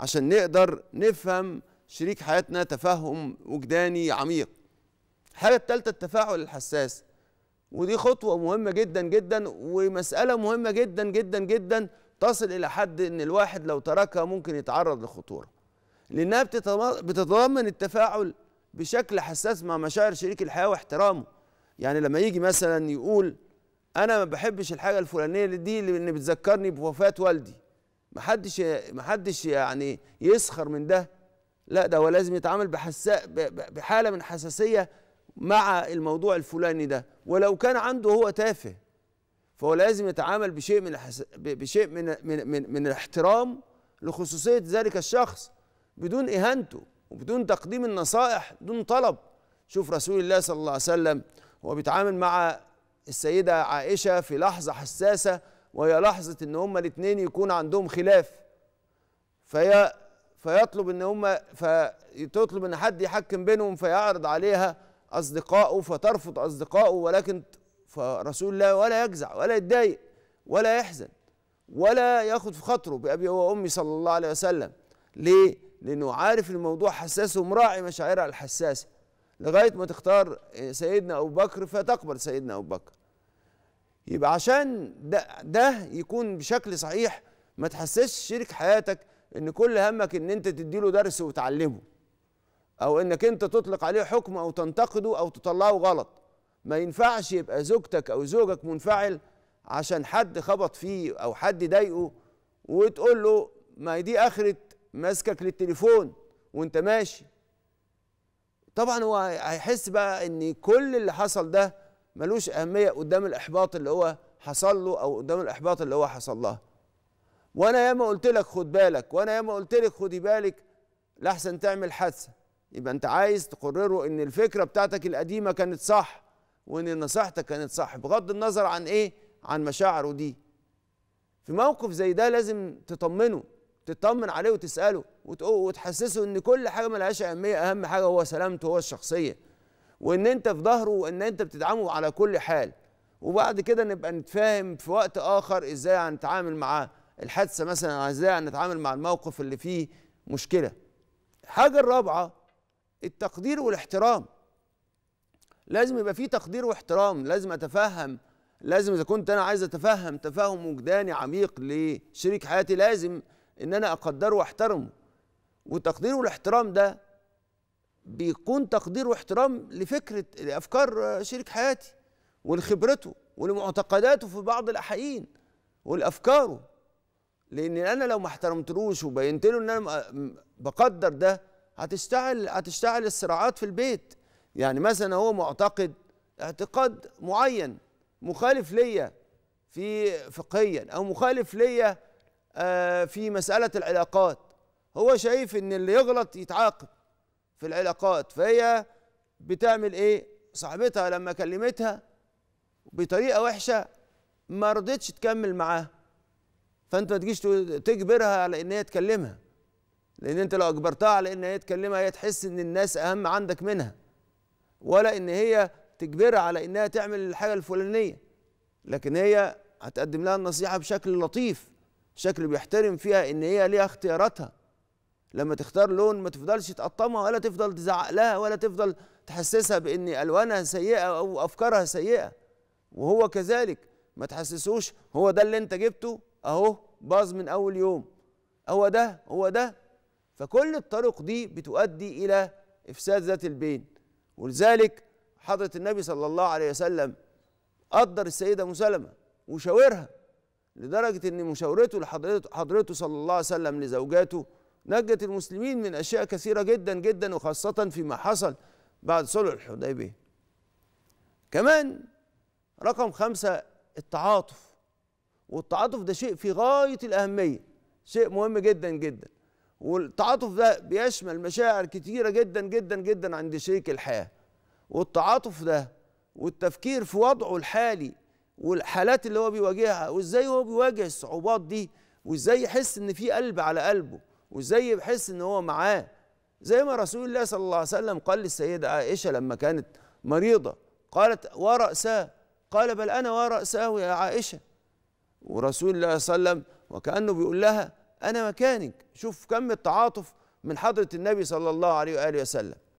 عشان نقدر نفهم شريك حياتنا تفهم وجداني عميق الحاجة التالتة التفاعل الحساس ودي خطوة مهمة جدا جدا ومسألة مهمة جدا جدا جدا تصل إلى حد إن الواحد لو تركها ممكن يتعرض لخطورة لأنها بتتضمن التفاعل بشكل حساس مع مشاعر شريك الحياة واحترامه يعني لما يجي مثلا يقول أنا ما بحبش الحاجة الفلانية دي لأن بتذكرني بوفاة والدي محدش محدش يعني يسخر من ده لا ده هو لازم يتعامل بحساء بحاله من حساسيه مع الموضوع الفلاني ده ولو كان عنده هو تافه فهو لازم يتعامل بشيء من الحس... بشيء من من من, من الاحترام لخصوصيه ذلك الشخص بدون اهانته وبدون تقديم النصائح دون طلب شوف رسول الله صلى الله عليه وسلم هو بيتعامل مع السيده عائشه في لحظه حساسه وهي لحظه ان هما الاثنين يكون عندهم خلاف فهي فيطلب ان هما فتطلب ان حد يحكم بينهم فيعرض عليها اصدقائه فترفض اصدقائه ولكن فرسول الله ولا يجزع ولا يتضايق ولا يحزن ولا ياخد في خاطره بابي وامي صلى الله عليه وسلم ليه؟ لانه عارف الموضوع حساس ومراعي مشاعرها الحساسه لغايه ما تختار آه، سيدنا ابو بكر فتقبل سيدنا ابو بكر يبقى عشان ده, ده يكون بشكل صحيح ما تحسسش شريك حياتك ان كل همك ان انت تديله درس وتعلمه او انك انت تطلق عليه حكم او تنتقده او تطلعه غلط ما ينفعش يبقى زوجتك او زوجك منفعل عشان حد خبط فيه او حد ضايقه وتقول له ما دي اخره ماسكك للتليفون وانت ماشي طبعا هو هيحس بقى ان كل اللي حصل ده ملوش اهميه قدام الاحباط اللي هو حصل له او قدام الاحباط اللي هو حصل لها وانا ياما قلت لك خد بالك وانا ياما قلت لك خدي بالك لاحسن تعمل حادثه يبقى انت عايز تقرره ان الفكره بتاعتك القديمه كانت صح وان نصيحتك كانت صح بغض النظر عن ايه عن مشاعره دي في موقف زي ده لازم تطمنه تطمن عليه وتساله وتحسسه ان كل حاجه ملهاش اهميه اهم حاجه هو سلامته هو الشخصيه وان انت في ظهره وان انت بتدعمه على كل حال وبعد كده نبقى نتفاهم في وقت اخر ازاي هنتعامل مع الحادثه مثلا ازاي هنتعامل مع الموقف اللي فيه مشكله الحاجه الرابعه التقدير والاحترام لازم يبقى فيه تقدير واحترام لازم اتفهم لازم اذا كنت انا عايز اتفهم تفاهم وجداني عميق لشريك حياتي لازم ان انا اقدره واحترمه والتقدير والاحترام ده بيكون تقدير واحترام لفكره لافكار شريك حياتي ولخبرته ولمعتقداته في بعض الاحيان ولافكاره لان انا لو ما احترمتلوش وبينت له ان انا بقدر ده هتشتعل هتشتعل الصراعات في البيت يعني مثلا هو معتقد اعتقاد معين مخالف ليا في فقهيا او مخالف ليا آه، في مساله العلاقات هو شايف ان اللي يغلط يتعاقب في العلاقات فهي بتعمل ايه صاحبتها لما كلمتها بطريقه وحشه ما رضيتش تكمل معاها فانت ما تجيش تجبرها على ان هي تكلمها لان انت لو اجبرتها على ان هي تكلمها هي تحس ان الناس اهم عندك منها ولا ان هي تجبرها على انها تعمل الحاجه الفلانيه لكن هي هتقدم لها النصيحه بشكل لطيف شكل بيحترم فيها ان هي ليها اختياراتها لما تختار لون ما تفضلش تقطمها ولا تفضل تزعق لها ولا تفضل تحسسها بان الوانها سيئه او افكارها سيئه وهو كذلك ما تحسسوش هو ده اللي انت جبته اهو باظ من اول يوم هو ده هو ده فكل الطرق دي بتؤدي الى افساد ذات البين ولذلك حضره النبي صلى الله عليه وسلم قدر السيده مسلمه وشاورها لدرجه ان مشاورته لحضرته صلى الله عليه وسلم لزوجاته نجت المسلمين من أشياء كثيرة جدا جدا وخاصة فيما حصل بعد صلح الحديبية كمان رقم خمسة التعاطف والتعاطف ده شيء في غاية الأهمية شيء مهم جدا جدا والتعاطف ده بيشمل مشاعر كتيرة جدا جدا جدا عند شريك الحياة والتعاطف ده والتفكير في وضعه الحالي والحالات اللي هو بيواجهها وازاي هو بيواجه الصعوبات دي وازاي يحس ان في قلب على قلبه وازاي بحس ان هو معاه زي ما رسول الله صلى الله عليه وسلم قال للسيده عائشه لما كانت مريضه قالت ورأساه قال بل انا ورأساه يا عائشه ورسول الله صلى الله عليه وسلم وكانه بيقول لها انا مكانك شوف كم التعاطف من حضره النبي صلى الله عليه واله وسلم